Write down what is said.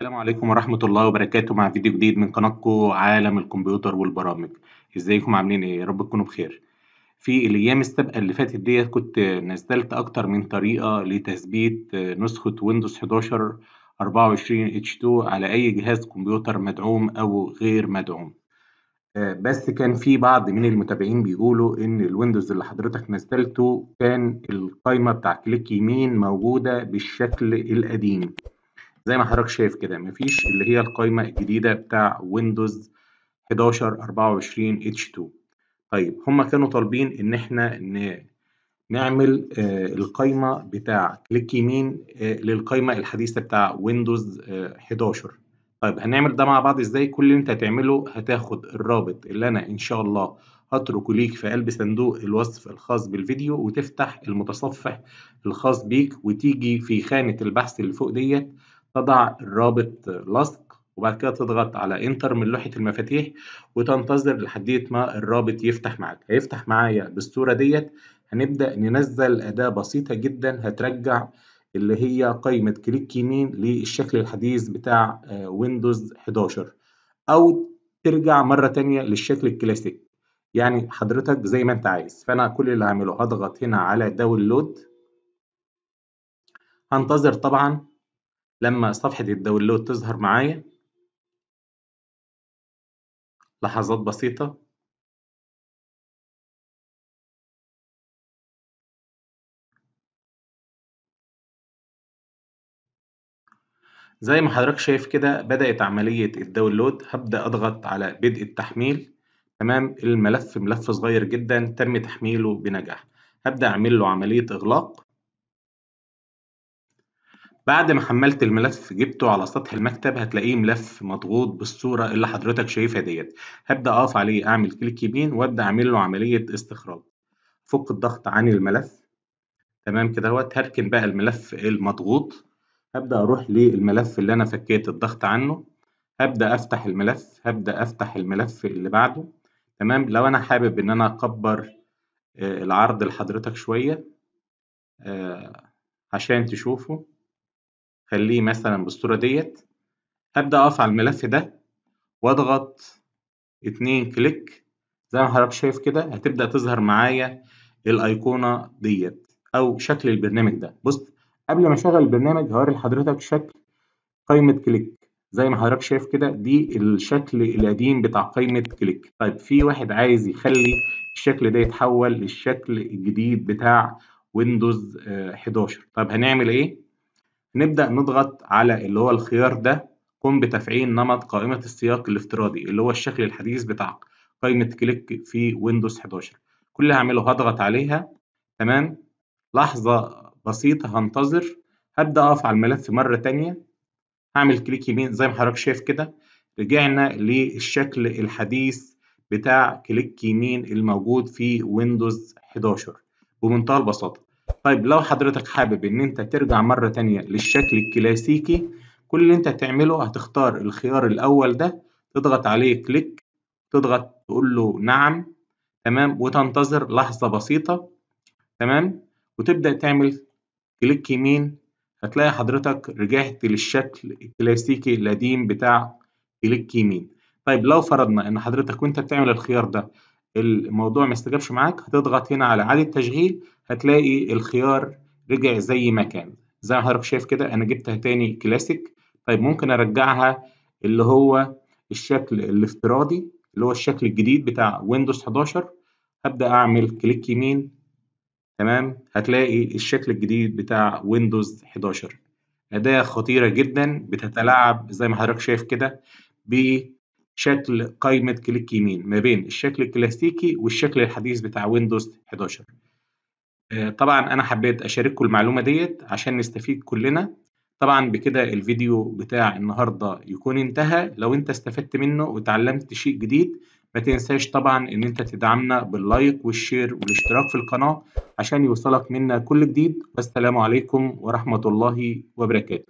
السلام عليكم ورحمة الله وبركاته مع فيديو جديد من قناتكم عالم الكمبيوتر والبرامج ازيكم عاملين ايه يا رب تكونوا بخير في الايام السابقة اللي فاتت ديت كنت نزلت اكتر من طريقة لتثبيت نسخة ويندوز 11 24 H2 على اي جهاز كمبيوتر مدعوم او غير مدعوم آه، بس كان في بعض من المتابعين بيقولوا ان الويندوز اللي حضرتك نزلته كان القايمة بتاع كليك يمين موجودة بالشكل القديم زي ما حضرتك شايف كده مفيش اللي هي القائمة الجديدة بتاع ويندوز 11 24 H2 طيب هما كانوا طالبين إن إحنا نعمل آه، القائمة بتاع كليك يمين آه، للقائمة الحديثة بتاع ويندوز آه، 11 طيب هنعمل ده مع بعض إزاي كل اللي أنت هتعمله هتاخد الرابط اللي أنا إن شاء الله هتركه ليك في قلب صندوق الوصف الخاص بالفيديو وتفتح المتصفح الخاص بيك وتيجي في خانة البحث اللي فوق ديت تضع الرابط لصق وبعد كده تضغط على انتر من لوحة المفاتيح وتنتظر لحد ما الرابط يفتح معاك هيفتح معايا بالصورة ديت هنبدأ ننزل أداة بسيطة جدا هترجع اللي هي قائمة كليك يمين للشكل الحديث بتاع ويندوز آه، 11 أو ترجع مرة تانية للشكل الكلاسيك يعني حضرتك زي ما انت عايز فأنا كل اللي هعمله هضغط هنا على داونلود هنتظر طبعا لما صفحة الداونلود تظهر معايا لحظات بسيطة زي ما حضرتك شايف كده بدأت عملية الداونلود هبدأ أضغط على بدء التحميل تمام الملف ملف صغير جدا تم تحميله بنجاح هبدأ أعمل له عملية إغلاق بعد ما حملت الملف جبته على سطح المكتب هتلاقيه ملف مضغوط بالصورة اللي حضرتك شايفها ديت هبدأ أقف عليه أعمل كليك يمين وأبدأ أعمل له عملية استخراج فك الضغط عن الملف تمام كده اهوت هركن بقى الملف المضغوط هبدأ أروح للملف اللي أنا فكيت الضغط عنه هبدأ أفتح الملف هبدأ أفتح الملف اللي بعده تمام لو أنا حابب إن أنا أكبر آه، العرض لحضرتك شوية آه، عشان تشوفه خليه مثلا بالصورة ديت أبدأ أقف على الملف ده وأضغط اتنين كليك زي ما حضرتك شايف كده هتبدأ تظهر معايا الأيقونة ديت أو شكل البرنامج ده بص قبل ما أشغل البرنامج هوري لحضرتك شكل قائمة كليك زي ما حضرتك شايف كده دي الشكل القديم بتاع قائمة كليك طيب في واحد عايز يخلي الشكل ده يتحول للشكل الجديد بتاع ويندوز آه، 11 طب هنعمل ايه نبدأ نضغط على اللي هو الخيار ده قم بتفعيل نمط قائمة السياق الافتراضي اللي هو الشكل الحديث بتاع قائمة كليك في ويندوز 11 كل اللي هعمله هضغط عليها تمام لحظة بسيطة هنتظر هبدأ أقف على الملف مرة تانية هعمل كليك يمين زي ما حضرتك شايف كده رجعنا للشكل الحديث بتاع كليك يمين الموجود في ويندوز 11 بمنتهى البساطة طيب لو حضرتك حابب ان انت ترجع مرة تانية للشكل الكلاسيكي كل اللي انت هتعمله هتختار الخيار الاول ده تضغط عليه كليك تضغط تقول له نعم تمام وتنتظر لحظة بسيطة تمام وتبدأ تعمل كليك يمين هتلاقي حضرتك رجعت للشكل الكلاسيكي القديم بتاع كليك يمين طيب لو فرضنا ان حضرتك وانت بتعمل الخيار ده الموضوع ما استجابش معاك هتضغط هنا على اعاده تشغيل هتلاقي الخيار رجع زي ما كان زي ما حضرتك شايف كده انا جبتها تاني كلاسيك طيب ممكن ارجعها اللي هو الشكل الافتراضي اللي هو الشكل الجديد بتاع ويندوز 11 هبدا اعمل كليك يمين تمام هتلاقي الشكل الجديد بتاع ويندوز 11 أداة خطيرة جدا بتتلاعب زي ما حضرتك شايف كده بشكل قائمة كليك يمين ما بين الشكل الكلاسيكي والشكل الحديث بتاع ويندوز 11 آه، طبعا انا حبيت اشارككم المعلومه ديت عشان نستفيد كلنا طبعا بكده الفيديو بتاع النهارده يكون انتهى لو انت استفدت منه وتعلمت شيء جديد ما تنساش طبعا ان انت تدعمنا باللايك والشير والاشتراك في القناه عشان يوصلك منا كل جديد والسلام عليكم ورحمه الله وبركاته